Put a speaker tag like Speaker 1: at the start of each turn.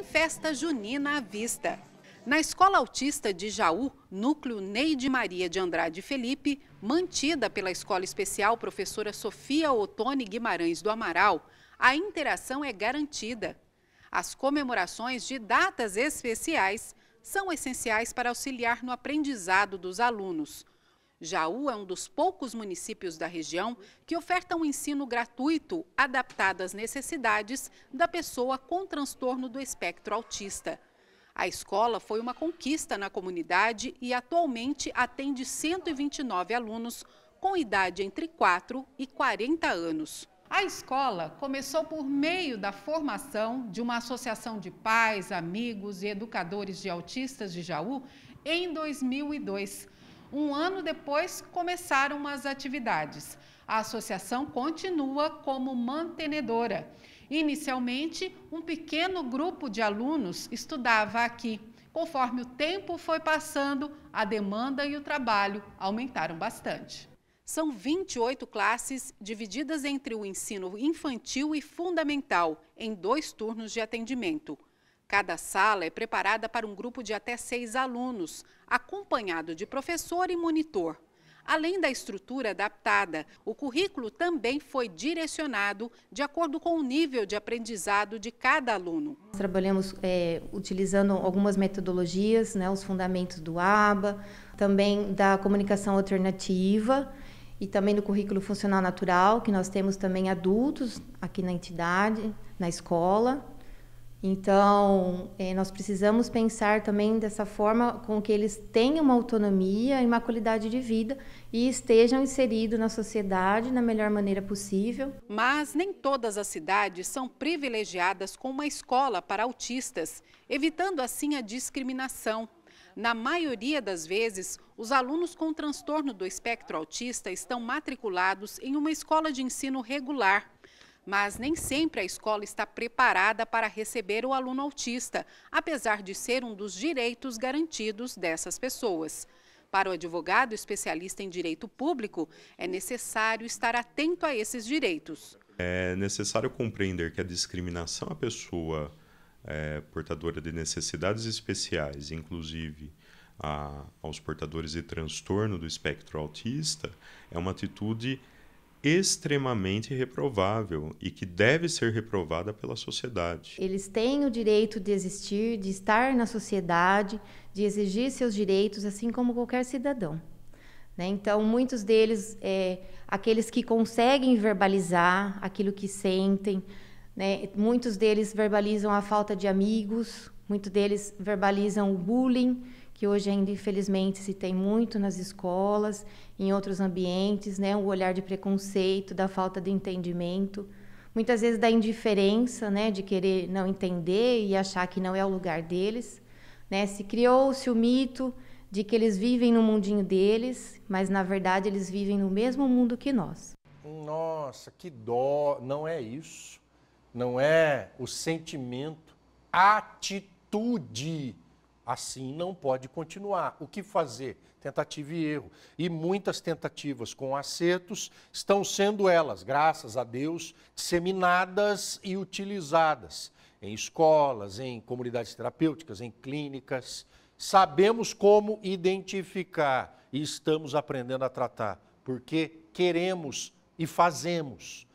Speaker 1: tem festa junina à vista. Na Escola Autista de Jaú, núcleo Neide Maria de Andrade Felipe, mantida pela Escola Especial Professora Sofia Otone Guimarães do Amaral, a interação é garantida. As comemorações de datas especiais são essenciais para auxiliar no aprendizado dos alunos, Jaú é um dos poucos municípios da região que oferta um ensino gratuito adaptado às necessidades da pessoa com transtorno do espectro autista. A escola foi uma conquista na comunidade e atualmente atende 129 alunos com idade entre 4 e 40 anos. A escola começou por meio da formação de uma associação de pais, amigos e educadores de autistas de Jaú em 2002. Um ano depois, começaram as atividades. A associação continua como mantenedora. Inicialmente, um pequeno grupo de alunos estudava aqui. Conforme o tempo foi passando, a demanda e o trabalho aumentaram bastante. São 28 classes divididas entre o ensino infantil e fundamental, em dois turnos de atendimento. Cada sala é preparada para um grupo de até seis alunos, acompanhado de professor e monitor. Além da estrutura adaptada, o currículo também foi direcionado de acordo com o nível de
Speaker 2: aprendizado de cada aluno. Trabalhamos é, utilizando algumas metodologias, né, os fundamentos do ABA, também da comunicação alternativa e também do currículo funcional natural, que nós temos também adultos aqui na entidade, na escola. Então, eh, nós precisamos pensar também dessa forma com que eles tenham uma autonomia e uma qualidade de vida e estejam inseridos na sociedade da melhor maneira possível.
Speaker 1: Mas nem todas as cidades são privilegiadas com uma escola para autistas, evitando assim a discriminação. Na maioria das vezes, os alunos com transtorno do espectro autista estão matriculados em uma escola de ensino regular mas nem sempre a escola está preparada para receber o aluno autista, apesar de ser um dos direitos garantidos dessas pessoas. Para o advogado especialista em direito público, é necessário estar atento a esses direitos.
Speaker 3: É necessário compreender que a discriminação à pessoa é, portadora de necessidades especiais, inclusive a, aos portadores de transtorno do espectro autista, é uma atitude extremamente reprovável e que deve ser reprovada pela sociedade.
Speaker 2: Eles têm o direito de existir, de estar na sociedade, de exigir seus direitos, assim como qualquer cidadão. Né? Então, muitos deles, é, aqueles que conseguem verbalizar aquilo que sentem, né? muitos deles verbalizam a falta de amigos, muitos deles verbalizam o bullying que hoje ainda infelizmente se tem muito nas escolas, em outros ambientes, né, o olhar de preconceito, da falta de entendimento, muitas vezes da indiferença, né, de querer não entender e achar que não é o lugar deles, né? Se criou-se o mito de que eles vivem no mundinho deles, mas na verdade eles vivem no mesmo mundo que nós.
Speaker 3: Nossa, que dó, não é isso. Não é o sentimento, atitude Assim não pode continuar. O que fazer? Tentativa e erro. E muitas tentativas com acertos estão sendo elas, graças a Deus, disseminadas e utilizadas em escolas, em comunidades terapêuticas, em clínicas. Sabemos como identificar e estamos aprendendo a tratar, porque queremos e fazemos.